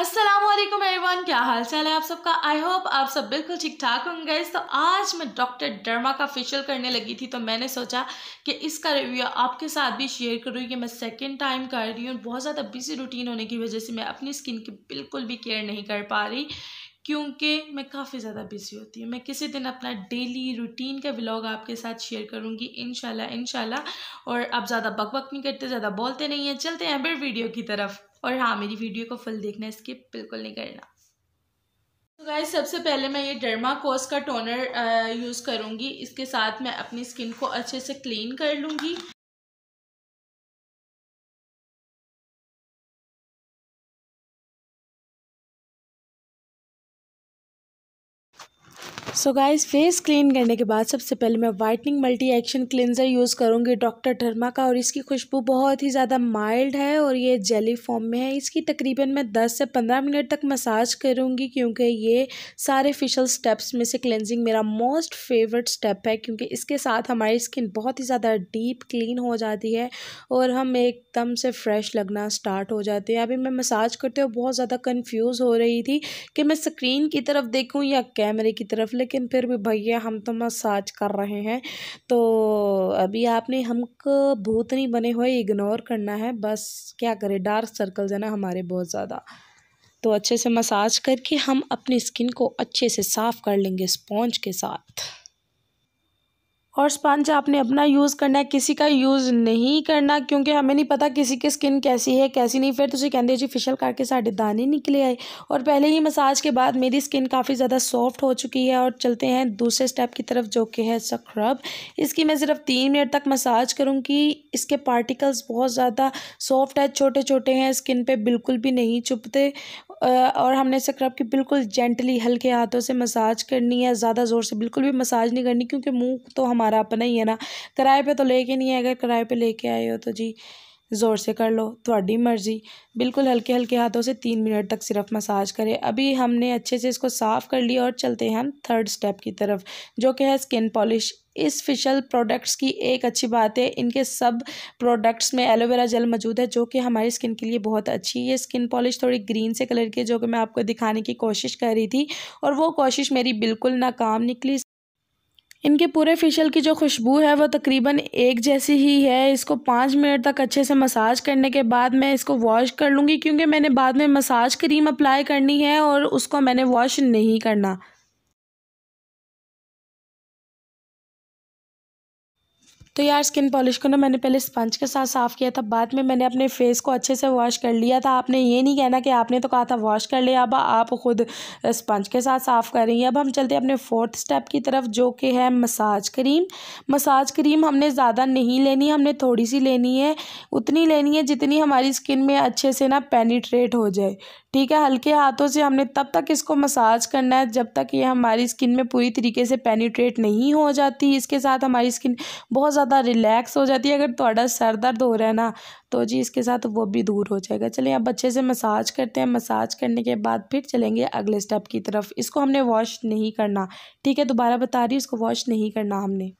Aslam everyone क्या हाल चाल है आप सबका आई होप आप सब बिल्कुल ठीक ठाक होंगे तो आज मैं डॉक्टर डर्मा का फेशियल करने लगी थी तो मैंने सोचा कि इसका रिव्यू आपके साथ भी शेयर करूँ कि मैं सेकेंड टाइम कर रही हूँ बहुत ज़्यादा बिजी रूटीन होने की वजह से मैं अपनी स्किन की बिल्कुल भी केयर नहीं कर पा रही क्योंकि मैं काफ़ी ज़्यादा बिजी होती हूँ मैं किसी दिन अपना डेली रूटीन का व्लॉग आपके साथ शेयर करूँगी इन शाला और अब ज़्यादा बकबक नहीं करते ज़्यादा बोलते नहीं हैं चलते हैं फिर वीडियो की तरफ और हाँ मेरी वीडियो को फुल देखना स्किप बिल्कुल नहीं करना तो गाय सबसे पहले मैं ये डर्मा कोस का टोनर यूज़ करूँगी इसके साथ मैं अपनी स्किन को अच्छे से क्लीन कर लूँगी सो गाइस फेस क्लीन करने के बाद सबसे पहले मैं whitening multi action cleanser use करूँगी डॉक्टर ठर्मा का और इसकी खुशबू बहुत ही ज़्यादा माइल्ड है और ये जेली फॉर्म में है इसकी तकरीबन मैं 10 से 15 मिनट तक मसाज करूँगी क्योंकि ये सारे फेशियल स्टेप्स में से क्लिनजिंग मेरा मोस्ट फेवरेट स्टेप है क्योंकि इसके साथ हमारी स्किन बहुत ही ज़्यादा डीप क्लीन हो जाती है और हम एकदम से फ्रेश लगना स्टार्ट हो जाते हैं अभी मैं मसाज करते हुए बहुत ज़्यादा कन्फ्यूज़ हो रही थी कि मैं स्क्रीन की तरफ देखूँ या कैमरे की तरफ लेकिन फिर भी भैया हम तो मसाज कर रहे हैं तो अभी आपने हमको भूतनी बने हुए इग्नोर करना है बस क्या करें डार्क सर्कल्स है ना हमारे बहुत ज़्यादा तो अच्छे से मसाज करके हम अपनी स्किन को अच्छे से साफ़ कर लेंगे स्पॉन्ज के साथ और स्पंज आपने अपना यूज़ करना है किसी का यूज़ नहीं करना क्योंकि हमें नहीं पता किसी की स्किन कैसी है कैसी नहीं फिर तुम कहते जी फिशल करके साढ़े दाने निकले आए और पहले ही मसाज के बाद मेरी स्किन काफ़ी ज़्यादा सॉफ्ट हो चुकी है और चलते हैं दूसरे स्टेप की तरफ जो कि है स्क्रब इसकी मैं सिर्फ तीन मिनट तक मसाज करूँगी इसके पार्टिकल्स बहुत ज़्यादा सॉफ्ट है छोटे छोटे हैं स्किन पर बिल्कुल भी नहीं चुपते और हमने स्क्रब की बिल्कुल जेंटली हल्के हाथों से मसाज करनी है ज़्यादा ज़ोर से बिल्कुल भी मसाज नहीं करनी क्योंकि मुँह तो हमारा हमारा अपना ही है ना किराए पर तो लेके नहीं है अगर किराए पे लेके आए हो तो जी ज़ोर से कर लो थोड़ी मर्ज़ी बिल्कुल हल्के हल्के हाथों से तीन मिनट तक सिर्फ मसाज करें अभी हमने अच्छे से इसको साफ़ कर लिया और चलते हैं हम थर्ड स्टेप की तरफ जो कि है स्किन पॉलिश इस फेशियल प्रोडक्ट्स की एक अच्छी बात है इनके सब प्रोडक्ट्स में एलोवेरा जेल मौजूद है जो कि हमारी स्किन के लिए बहुत अच्छी है स्किन पॉलिश थोड़ी ग्रीन से कलर की जो कि मैं आपको दिखाने की कोशिश कर रही थी और वो कोशिश मेरी बिल्कुल नाकाम निकली इनके पूरे फेशियल की जो खुशबू है वो तकरीबन एक जैसी ही है इसको पाँच मिनट तक अच्छे से मसाज करने के बाद मैं इसको वॉश कर लूँगी क्योंकि मैंने बाद में मसाज क्रीम अप्लाई करनी है और उसको मैंने वॉश नहीं करना तो यार स्किन पॉलिश को ना मैंने पहले स्पंज के साथ साफ़ किया था बाद में मैंने अपने फेस को अच्छे से वॉश कर लिया था आपने ये नहीं कहना कि आपने तो कहा था वॉश कर लिया अब आप खुद स्पंज के साथ साफ़ कर रही हैं अब हम चलते हैं अपने फोर्थ स्टेप की तरफ जो कि है मसाज क्रीम मसाज क्रीम हमने ज़्यादा नहीं लेनी हमने थोड़ी सी लेनी है उतनी लेनी है जितनी हमारी स्किन में अच्छे से ना पेनीट्रेट हो जाए ठीक है हल्के हाथों से हमने तब तक इसको मसाज करना है जब तक ये हमारी स्किन में पूरी तरीके से पेनीट्रेट नहीं हो जाती इसके साथ हमारी स्किन बहुत ज़्यादा रिलैक्स हो जाती है अगर थोड़ा सर दर्द हो रहा है ना तो जी इसके साथ वो भी दूर हो जाएगा चलिए अब अच्छे से मसाज करते हैं मसाज करने के बाद फिर चलेंगे अगले स्टेप की तरफ इसको हमने वॉश नहीं करना ठीक है दोबारा बता रही इसको वॉश नहीं करना हमने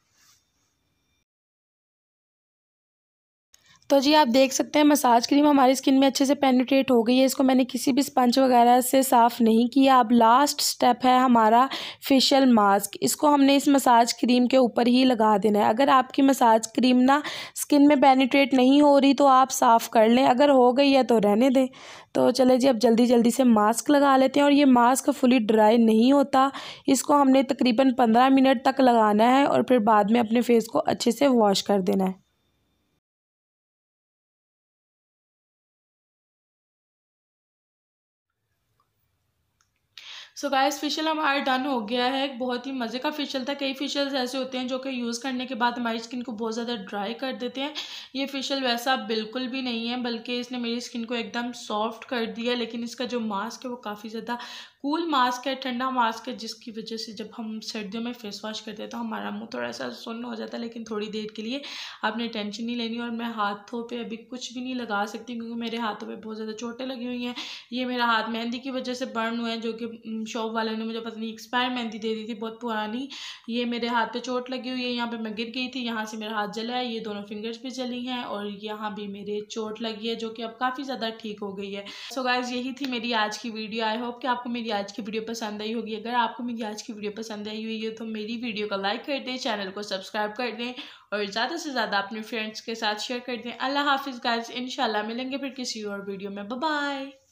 तो जी आप देख सकते हैं मसाज क्रीम हमारी स्किन में अच्छे से पेनिट्रेट हो गई है इसको मैंने किसी भी स्पंज वगैरह से साफ़ नहीं किया अब लास्ट स्टेप है हमारा फेशियल मास्क इसको हमने इस मसाज क्रीम के ऊपर ही लगा देना है अगर आपकी मसाज क्रीम ना स्किन में पेनिट्रेट नहीं हो रही तो आप साफ़ कर लें अगर हो गई है तो रहने दें तो चले जी अब जल्दी जल्दी से मास्क लगा लेते हैं और ये मास्क फुली ड्राई नहीं होता इसको हमने तकरीबन पंद्रह मिनट तक लगाना है और फिर बाद में अपने फेस को अच्छे से वॉश कर देना है सो गाइस फेशियल हमारा डन हो गया है बहुत ही मज़े का फेशियल था कई फेशियल्स ऐसे होते हैं जो कि यूज़ करने के बाद हमारी स्किन को बहुत ज़्यादा ड्राई कर देते हैं ये फेशियल वैसा बिल्कुल भी नहीं है बल्कि इसने मेरी स्किन को एकदम सॉफ्ट कर दिया लेकिन इसका जो मास्क है वो काफ़ी ज़्यादा कूल मास्क है ठंडा मास्क है जिसकी वजह से जब हम सर्दियों में फेस वॉश करते हैं तो हमारा मुँह थोड़ा सा सुन्न हो जाता है लेकिन थोड़ी देर के लिए आपने टेंशन नहीं लेनी और मैं हाथों पर अभी कुछ भी नहीं लगा सकती क्योंकि मेरे हाथों पर बहुत ज़्यादा चोटें लगी हुई हैं ये मेरा हाथ मेहंदी की वजह से बर्न हुआ है जो कि शॉप वाले ने मुझे पता नहीं एक्सपायर मेहंदी दे दी थी बहुत पुरानी ये मेरे हाथ पे चोट लगी हुई है यहाँ पे मैं गिर गई थी यहाँ से मेरा हाथ जला है ये दोनों फिंगर्स भी जली हैं और यहाँ भी मेरे चोट लगी है जो कि अब काफ़ी ज़्यादा ठीक हो गई है सो so गाइज यही थी मेरी आज की वीडियो आई होप कि आपको मेरी आज की वीडियो पसंद आई होगी अगर आपको मेरी आज की वीडियो पसंद आई हुई है तो मेरी वीडियो को लाइक कर दें चैनल को सब्सक्राइब कर दें और ज़्यादा से ज़्यादा अपने फ्रेंड्स के साथ शेयर कर दें अल्लाह हाफिज़ गाइज इन मिलेंगे फिर किसी और वीडियो में बाय